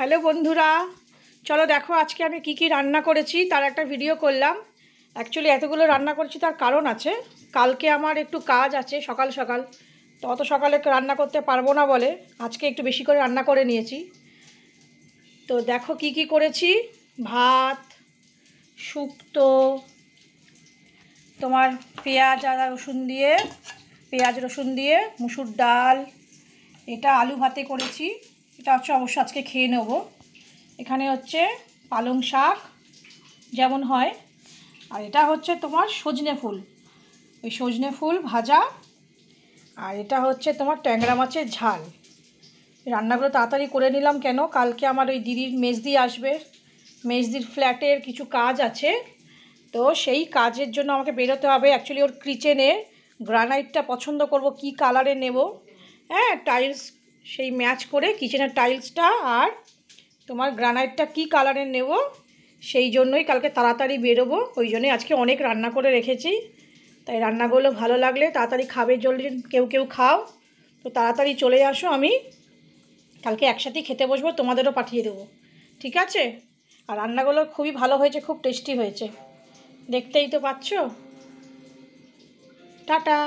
hello বন্ধুরা চলো দেখো আজকে আমি কি কি রান্না করেছি তার একটা ভিডিও করলাম অ্যাকচুয়ালি এতগুলো রান্না করেছি তার কারণ আছে কালকে আমার একটু কাজ আছে সকাল সকাল তো অত সকালে রান্না করতে পারবো না বলে আজকে একটু বেশি করে রান্না করে নিয়েছি তো দেখো কি কি করেছি ভাত শুক্তো তোমার পেঁয়াজ আদা রসুন দিয়ে পেঁয়াজ রসুন দিয়ে মুসুর ডাল এটা আলু ভাতে করেছি এটা হচ্ছে অবশ্য আজকে খেয়ে নেব এখানে হচ্ছে পালং শাক যেমন হয় আর এটা হচ্ছে তোমার সজনে ফুল ওই সজনে ফুল ভাজা আর এটা হচ্ছে তোমার ট্যাংরা মাছের ঝাল রান্নাগুলো তাড়াতাড়ি করে নিলাম কেন কালকে আমার ওই দিদির মেজদি আসবে মেজদির ফ্ল্যাটের কিছু কাজ আছে তো সেই কাজের জন্য আমাকে বেরোতে হবে অ্যাকচুয়ালি ওর কিচেনে গ্রানাইটটা পছন্দ করব কি কালারে নেব হ্যাঁ টাইলস সেই ম্যাচ করে কিচেনের টাইলসটা আর তোমার গ্রানাইটটা কি কালারের নেব সেই জন্যই কালকে তাড়াতাড়ি বেরোবো ওই জন্যই আজকে অনেক রান্না করে রেখেছি তাই রান্নাগুলো ভালো লাগলে তাড়াতাড়ি খাবে জলদি কেউ কেউ খাও তো তাড়াতাড়ি চলে আসো আমি কালকে একসাথেই খেতে বসবো তোমাদেরও পাঠিয়ে দেবো ঠিক আছে আর রান্নাগুলো খুবই ভালো হয়েছে খুব টেস্টি হয়েছে দেখতেই তো পাচ্ছ টাটা